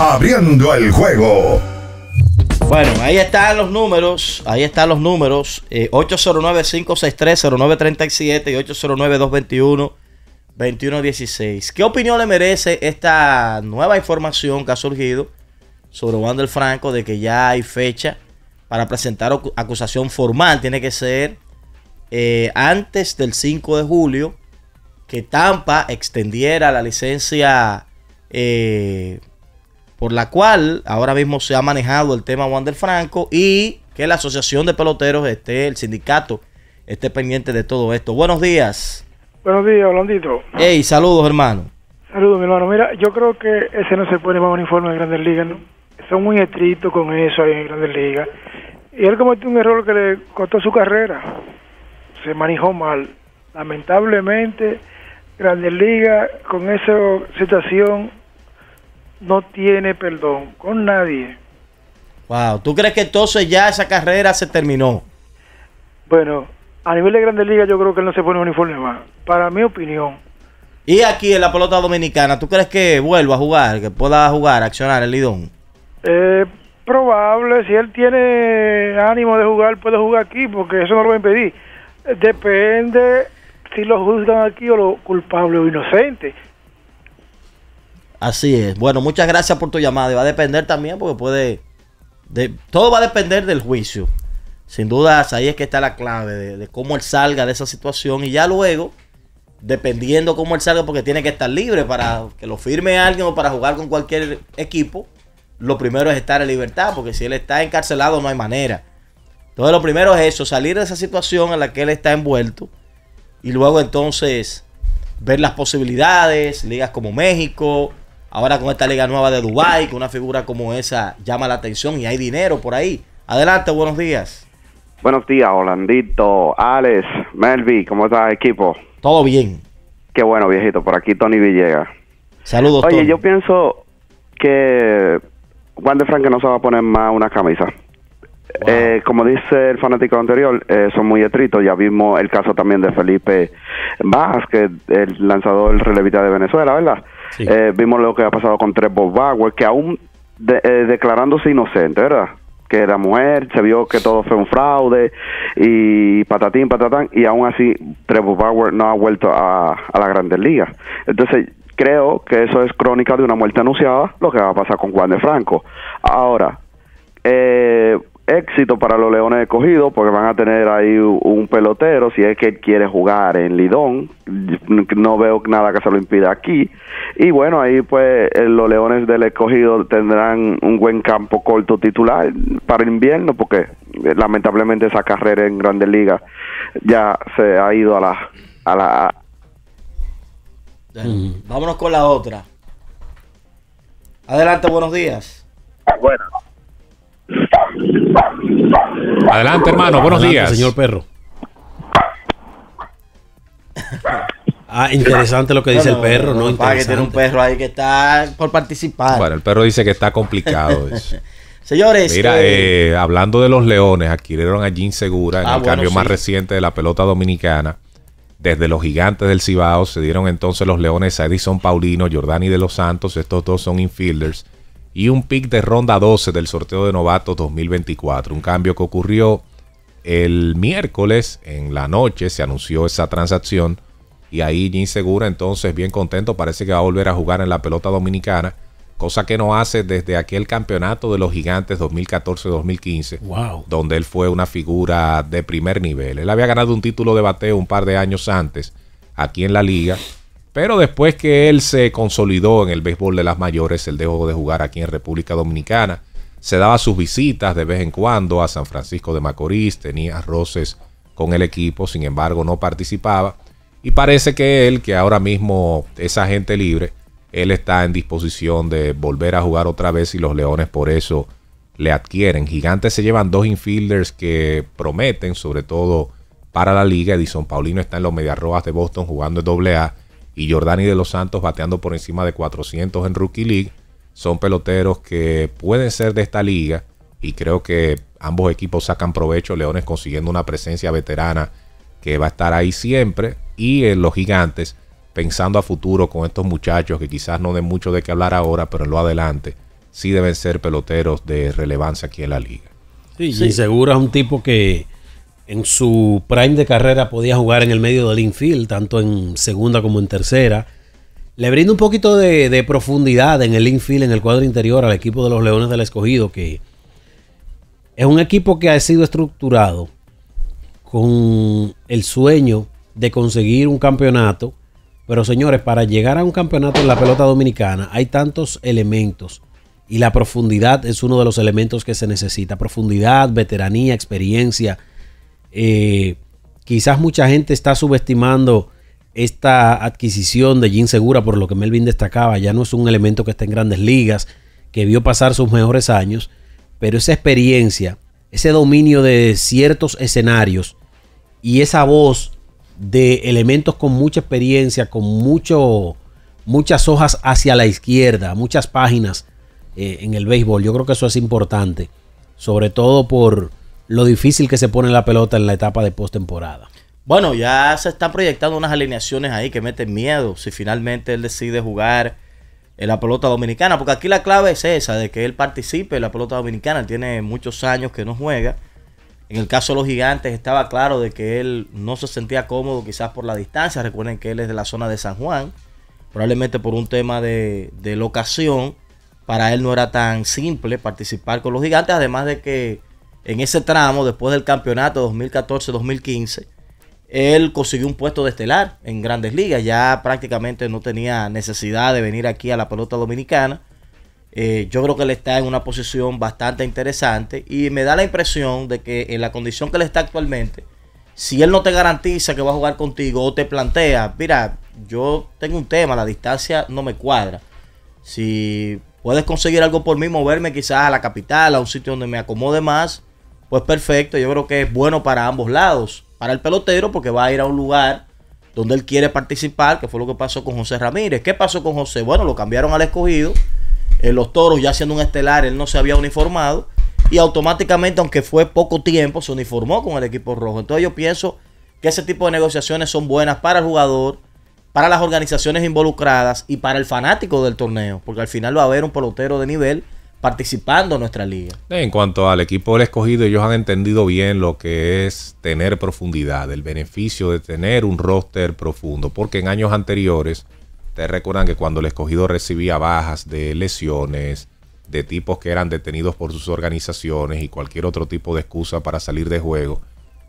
Abriendo el juego. Bueno, ahí están los números, ahí están los números, 809-563-0937 eh, y 809-221-2116. ¿Qué opinión le merece esta nueva información que ha surgido sobre Wander Franco de que ya hay fecha para presentar acusación formal? Tiene que ser eh, antes del 5 de julio que Tampa extendiera la licencia eh, por la cual ahora mismo se ha manejado el tema Wander Franco y que la Asociación de Peloteros, esté, el sindicato, esté pendiente de todo esto. Buenos días. Buenos días, Blondito. Hey, saludos, hermano. Saludos, mi hermano. Mira, yo creo que ese no se pone más uniforme informe de Grandes Ligas. ¿no? Son muy estrictos con eso ahí en Grandes Ligas. Y él cometió un error que le costó su carrera. Se manejó mal. Lamentablemente, Grandes Ligas, con esa situación, no tiene perdón con nadie. Wow, ¿tú crees que entonces ya esa carrera se terminó? Bueno, a nivel de Grandes Ligas yo creo que él no se pone uniforme más, para mi opinión. Y aquí en la pelota dominicana, ¿tú crees que vuelva a jugar, que pueda jugar, accionar el Lidón? Eh, probable, si él tiene ánimo de jugar, puede jugar aquí, porque eso no lo va a impedir. Depende si lo juzgan aquí o lo culpable o inocente. Así es. Bueno, muchas gracias por tu llamada. Y va a depender también porque puede... De, todo va a depender del juicio. Sin dudas, ahí es que está la clave de, de, cómo él salga de esa situación. Y ya luego, dependiendo cómo él salga, porque tiene que estar libre para que lo firme alguien o para jugar con cualquier equipo, lo primero es estar en libertad, porque si él está encarcelado no hay manera. Entonces lo primero es eso, salir de esa situación en la que él está envuelto. Y luego entonces ver las posibilidades, ligas como México, Ahora con esta liga nueva de Dubai, Con una figura como esa llama la atención y hay dinero por ahí. Adelante, buenos días. Buenos días, Holandito, Alex, Melvi, ¿cómo estás equipo? Todo bien. Qué bueno, viejito, por aquí Tony Villegas. Saludos, Oye, yo pienso que Juan de que no se va a poner más una camisa. Eh, como dice el fanático anterior, eh, son muy estritos Ya vimos el caso también de Felipe Vázquez, el lanzador relevista de Venezuela, ¿verdad? Eh, vimos lo que ha pasado con tres Bauer, que aún eh, declarándose inocente, ¿verdad? Que era mujer, se vio que todo fue un fraude y patatín, patatán, y aún así Trevor Bauer no ha vuelto a, a la grandes ligas. Entonces, creo que eso es crónica de una muerte anunciada, lo que va a pasar con Juan de Franco. Ahora, eh, éxito para los Leones escogidos porque van a tener ahí un pelotero si es que quiere jugar en Lidón. No veo nada que se lo impida aquí. Y bueno, ahí pues eh, los Leones del escogido tendrán un buen campo corto titular para invierno porque eh, lamentablemente esa carrera en Grandes Ligas ya se ha ido a la... A la... Vámonos con la otra. Adelante, buenos días. Ah, bueno. Adelante, hermano. Buenos días. Señor perro. Ah, interesante lo que dice el perro, ¿no? importa. que tiene un perro ahí que está por participar. Bueno, el perro dice que está complicado Señores. Mira, eh, eh, hablando de los leones, adquirieron a Jim Segura en ah, el cambio más reciente de la pelota dominicana. Desde los gigantes del Cibao se dieron entonces los leones a Edison Paulino, Jordani de los Santos. Estos dos son infielders y un pick de ronda 12 del sorteo de novatos 2024. Un cambio que ocurrió el miércoles en la noche, se anunció esa transacción y ahí Jim Segura entonces bien contento, parece que va a volver a jugar en la pelota dominicana, cosa que no hace desde aquel campeonato de los gigantes 2014-2015, wow. donde él fue una figura de primer nivel. Él había ganado un título de bateo un par de años antes aquí en la liga pero después que él se consolidó en el béisbol de las mayores, él dejó de jugar aquí en República Dominicana. Se daba sus visitas de vez en cuando a San Francisco de Macorís, tenía roces con el equipo, sin embargo no participaba. Y parece que él, que ahora mismo es agente libre, él está en disposición de volver a jugar otra vez y los Leones por eso le adquieren. Gigantes se llevan dos infielders que prometen, sobre todo para la liga. Edison Paulino está en los Mediarroas de Boston jugando en AA y Jordani de los Santos bateando por encima de 400 en Rookie League. Son peloteros que pueden ser de esta liga y creo que ambos equipos sacan provecho. Leones consiguiendo una presencia veterana que va a estar ahí siempre y los gigantes pensando a futuro con estos muchachos que quizás no den mucho de qué hablar ahora, pero en lo adelante sí deben ser peloteros de relevancia aquí en la liga. Sí, sí. seguro es un tipo que en su prime de carrera podía jugar en el medio del infield, tanto en segunda como en tercera. Le brinda un poquito de, de, profundidad en el infield, en el cuadro interior al equipo de los Leones del Escogido, que es un equipo que ha sido estructurado con el sueño de conseguir un campeonato. Pero señores, para llegar a un campeonato en la pelota dominicana hay tantos elementos y la profundidad es uno de los elementos que se necesita. Profundidad, veteranía, experiencia eh, quizás mucha gente está subestimando esta adquisición de Jim Segura, por lo que Melvin destacaba, ya no es un elemento que está en grandes ligas, que vio pasar sus mejores años, pero esa experiencia, ese dominio de ciertos escenarios y esa voz de elementos con mucha experiencia, con mucho, muchas hojas hacia la izquierda, muchas páginas eh, en el béisbol, yo creo que eso es importante, sobre todo por, lo difícil que se pone la pelota en la etapa de postemporada. Bueno, ya se están proyectando unas alineaciones ahí que meten miedo si finalmente él decide jugar en la pelota dominicana, porque aquí la clave es esa, de que él participe en la pelota dominicana, él tiene muchos años que no juega. En el caso de los gigantes estaba claro de que él no se sentía cómodo quizás por la distancia, recuerden que él es de la zona de San Juan, probablemente por un tema de, de locación, para él no era tan simple participar con los gigantes, además de que en ese tramo, después del campeonato 2014-2015, él consiguió un puesto de estelar en grandes ligas. Ya prácticamente no tenía necesidad de venir aquí a la pelota dominicana. Eh, yo creo que él está en una posición bastante interesante y me da la impresión de que en la condición que él está actualmente, si él no te garantiza que va a jugar contigo o te plantea, mira, yo tengo un tema, la distancia no me cuadra. Si puedes conseguir algo por mí, moverme quizás a la capital, a un sitio donde me acomode más, pues perfecto. Yo creo que es bueno para ambos lados. Para el pelotero, porque va a ir a un lugar donde él quiere participar, que fue lo que pasó con José Ramírez. ¿Qué pasó con José? Bueno, lo cambiaron al escogido. En eh, los toros, ya siendo un estelar, él no se había uniformado. Y automáticamente, aunque fue poco tiempo, se uniformó con el equipo rojo. Entonces yo pienso que ese tipo de negociaciones son buenas para el jugador, para las organizaciones involucradas y para el fanático del torneo. Porque al final va a haber un pelotero de nivel participando en nuestra liga. En cuanto al equipo del escogido, ellos han entendido bien lo que es tener profundidad, el beneficio de tener un roster profundo, porque en años anteriores, te recuerdan que cuando el escogido recibía bajas de lesiones, de tipos que eran detenidos por sus organizaciones y cualquier otro tipo de excusa para salir de juego,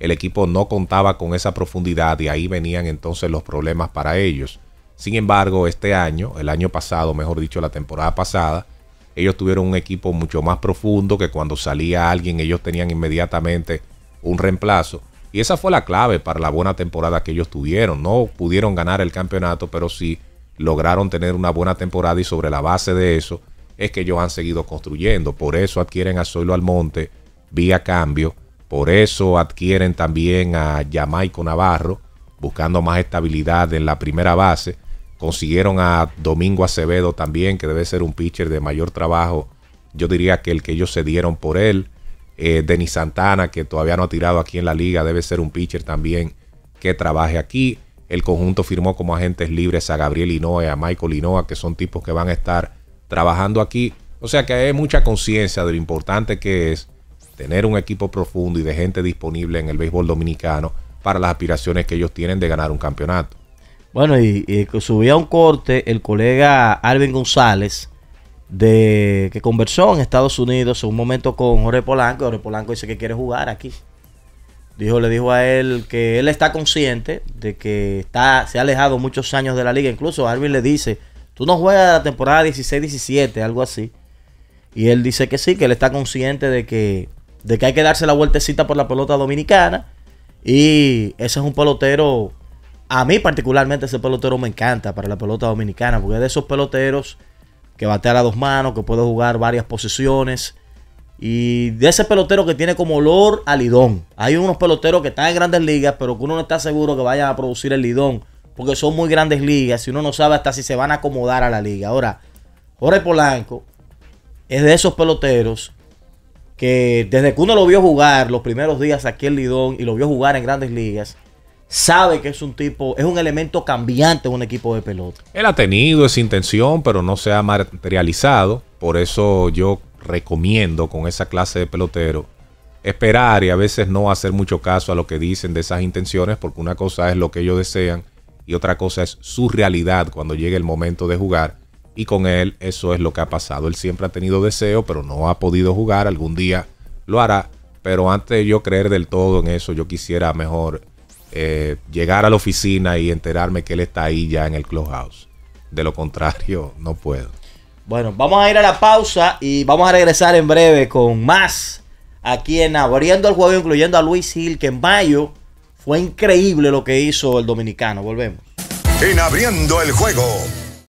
el equipo no contaba con esa profundidad y ahí venían entonces los problemas para ellos. Sin embargo, este año, el año pasado, mejor dicho, la temporada pasada, ellos tuvieron un equipo mucho más profundo que cuando salía alguien ellos tenían inmediatamente un reemplazo. Y esa fue la clave para la buena temporada que ellos tuvieron. No pudieron ganar el campeonato, pero sí lograron tener una buena temporada y sobre la base de eso es que ellos han seguido construyendo. Por eso adquieren a Zoilo Almonte vía cambio. Por eso adquieren también a Jamaico Navarro, buscando más estabilidad en la primera base. Consiguieron a Domingo Acevedo también, que debe ser un pitcher de mayor trabajo. Yo diría que el que ellos se dieron por él. Eh, Denis Santana, que todavía no ha tirado aquí en la liga, debe ser un pitcher también que trabaje aquí. El conjunto firmó como agentes libres a Gabriel y a Michael Linoa, que son tipos que van a estar trabajando aquí. O sea que hay mucha conciencia de lo importante que es tener un equipo profundo y de gente disponible en el béisbol dominicano para las aspiraciones que ellos tienen de ganar un campeonato. Bueno, y, subía un corte el colega Alvin González, de que conversó en Estados Unidos en un momento con Jorge Polanco. Jorge Polanco dice que quiere jugar aquí. Dijo, le dijo a él que él está consciente de que está, se ha alejado muchos años de la liga. Incluso Alvin le dice, tú no juegas la temporada 16-17, algo así. Y él dice que sí, que él está consciente de que, de que hay que darse la vueltecita por la pelota dominicana. Y ese es un pelotero a mí particularmente ese pelotero me encanta para la pelota dominicana, porque es de esos peloteros que batea a dos manos, que puede jugar varias posiciones. Y de ese pelotero que tiene como olor a lidón. Hay unos peloteros que están en grandes ligas, pero que uno no está seguro que vayan a producir el lidón. Porque son muy grandes ligas y uno no sabe hasta si se van a acomodar a la liga. Ahora, Jorge Polanco es de esos peloteros que desde que uno lo vio jugar los primeros días aquí en Lidón y lo vio jugar en grandes ligas, sabe que es un tipo, es un elemento cambiante en un equipo de pelota. Él ha tenido esa intención, pero no se ha materializado. Por eso yo recomiendo con esa clase de pelotero esperar y a veces no hacer mucho caso a lo que dicen de esas intenciones, porque una cosa es lo que ellos desean y otra cosa es su realidad cuando llegue el momento de jugar. Y con él eso es lo que ha pasado. Él siempre ha tenido deseo, pero no ha podido jugar. Algún día lo hará. Pero antes de yo creer del todo en eso, yo quisiera mejor eh, llegar a la oficina y enterarme que él está ahí ya en el clubhouse. De lo contrario, no puedo. Bueno, vamos a ir a la pausa y vamos a regresar en breve con más aquí en Abriendo el Juego, incluyendo a Luis Gil, que en mayo fue increíble lo que hizo el dominicano. Volvemos. En Abriendo el Juego